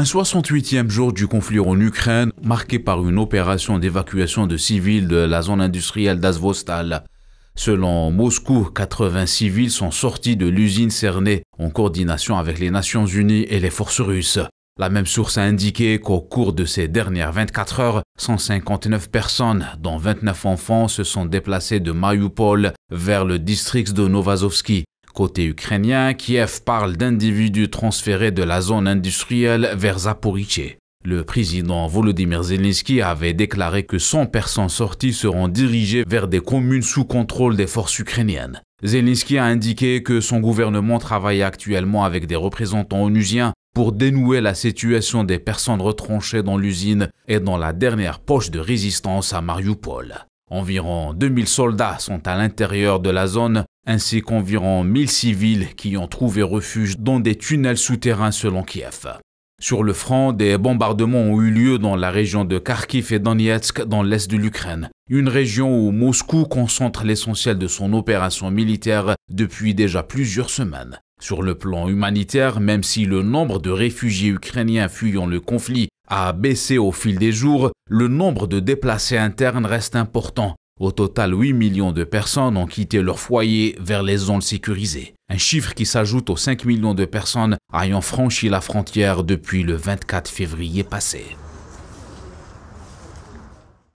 Un 68e jour du conflit en Ukraine, marqué par une opération d'évacuation de civils de la zone industrielle d'Azvostal. Selon Moscou, 80 civils sont sortis de l'usine cernée en coordination avec les Nations Unies et les forces russes. La même source a indiqué qu'au cours de ces dernières 24 heures, 159 personnes, dont 29 enfants, se sont déplacées de Mariupol vers le district de Novazovski. Côté ukrainien, Kiev parle d'individus transférés de la zone industrielle vers Zaporizhzhia. Le président Volodymyr Zelensky avait déclaré que 100 personnes sorties seront dirigées vers des communes sous contrôle des forces ukrainiennes. Zelensky a indiqué que son gouvernement travaille actuellement avec des représentants onusiens pour dénouer la situation des personnes retranchées dans l'usine et dans la dernière poche de résistance à Mariupol. Environ 2000 soldats sont à l'intérieur de la zone ainsi qu'environ 1000 civils qui ont trouvé refuge dans des tunnels souterrains selon Kiev. Sur le front, des bombardements ont eu lieu dans la région de Kharkiv et Donetsk dans l'est de l'Ukraine, une région où Moscou concentre l'essentiel de son opération militaire depuis déjà plusieurs semaines. Sur le plan humanitaire, même si le nombre de réfugiés ukrainiens fuyant le conflit a baissé au fil des jours, le nombre de déplacés internes reste important, au total, 8 millions de personnes ont quitté leur foyer vers les zones sécurisées, un chiffre qui s'ajoute aux 5 millions de personnes ayant franchi la frontière depuis le 24 février passé.